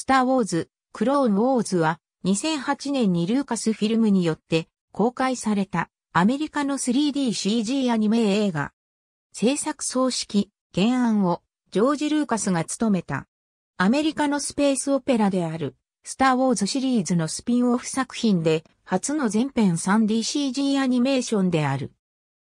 スター・ウォーズ、クローン・ウォーズは2008年にルーカスフィルムによって公開されたアメリカの 3DCG アニメ映画。制作総指揮、原案をジョージ・ルーカスが務めた。アメリカのスペースオペラであるスター・ウォーズシリーズのスピンオフ作品で初の全編 3DCG アニメーションである。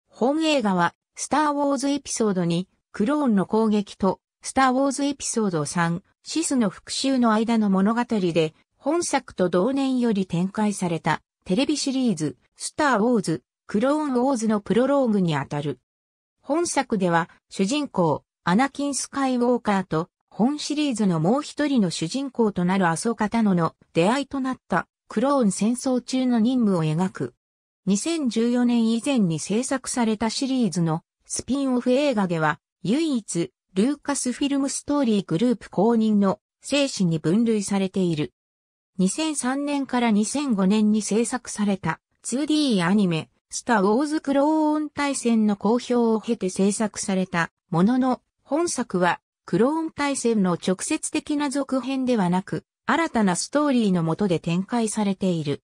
本映画はスター・ウォーズエピソード2、クローンの攻撃とスター・ウォーズエピソード3、シスの復讐の間の物語で、本作と同年より展開されたテレビシリーズ、スター・ウォーズ、クローン・ウォーズのプロローグにあたる。本作では、主人公、アナキン・スカイ・ウォーカーと、本シリーズのもう一人の主人公となるアソカタノの出会いとなったクローン戦争中の任務を描く。2014年以前に制作されたシリーズのスピンオフ映画では、唯一ルーカスフィルムストーリーグループ公認の精紙に分類されている。2003年から2005年に制作された 2D アニメ、スター・ウォーズ・クローン対戦の公表を経て制作されたものの、本作はクローン対戦の直接的な続編ではなく、新たなストーリーの下で展開されている。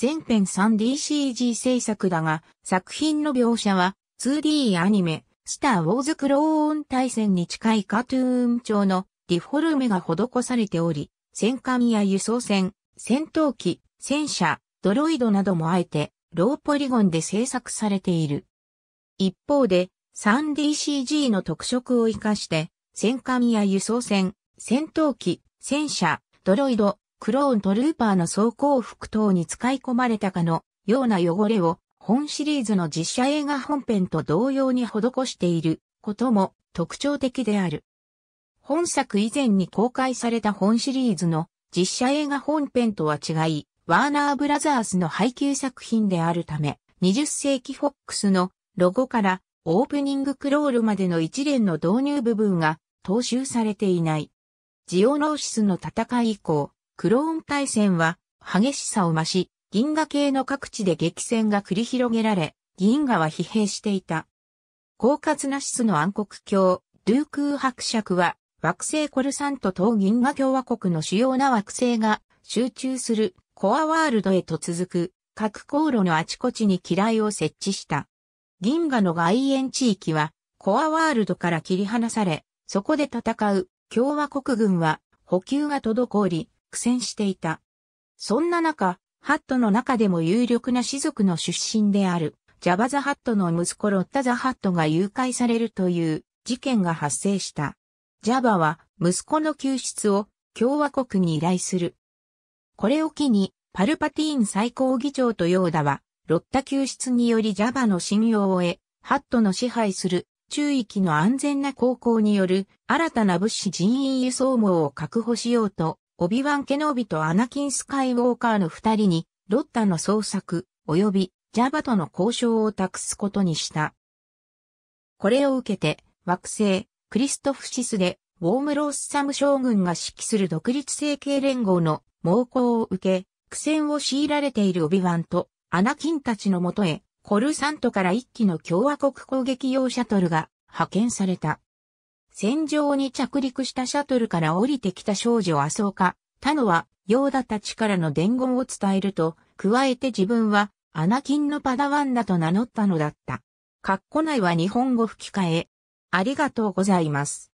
前編 3DCG 制作だが、作品の描写は 2D アニメ、スター・ウォーズ・クローン対戦に近いカトゥーン調のディフォルメが施されており、戦艦や輸送船、戦闘機、戦車、ドロイドなどもあえて、ローポリゴンで制作されている。一方で、3DCG の特色を活かして、戦艦や輸送船、戦闘機、戦車、ドロイド、クローントルーパーの装甲服等に使い込まれたかのような汚れを本シリーズの実写映画本編と同様に施していることも特徴的である。本作以前に公開された本シリーズの実写映画本編とは違い、ワーナーブラザースの配給作品であるため、20世紀フォックスのロゴからオープニングクロールまでの一連の導入部分が踏襲されていない。ジオノーシスの戦い以降、クローン対戦は激しさを増し、銀河系の各地で激戦が繰り広げられ、銀河は疲弊していた。狡猾な質の暗黒ドゥークー伯爵は、惑星コルサント等銀河共和国の主要な惑星が集中するコアワールドへと続く各航路のあちこちに機雷を設置した。銀河の外縁地域はコアワールドから切り離され、そこで戦う共和国軍は補給が滞り苦戦していた。そんな中、ハットの中でも有力な士族の出身である、ジャバザハットの息子ロッタザハットが誘拐されるという事件が発生した。ジャバは息子の救出を共和国に依頼する。これを機に、パルパティーン最高議長とヨーダは、ロッタ救出によりジャバの信用を得、ハットの支配する中域の安全な航行による新たな物資人員輸送網を確保しようとオビワン・ケノービとアナキン・スカイウォーカーの二人に、ロッタの捜索、及びジャバとの交渉を託すことにした。これを受けて、惑星、クリストフシスで、ウォームロースサム将軍が指揮する独立政形連合の猛攻を受け、苦戦を強いられているオビワンとアナキンたちのもとへ、コルサントから一機の共和国攻撃用シャトルが派遣された。戦場に着陸したシャトルから降りてきた少女そうか、タのは、ヨーダたちからの伝言を伝えると、加えて自分は、アナキンのパダワンだと名乗ったのだった。カッコ内は日本語吹き替え。ありがとうございます。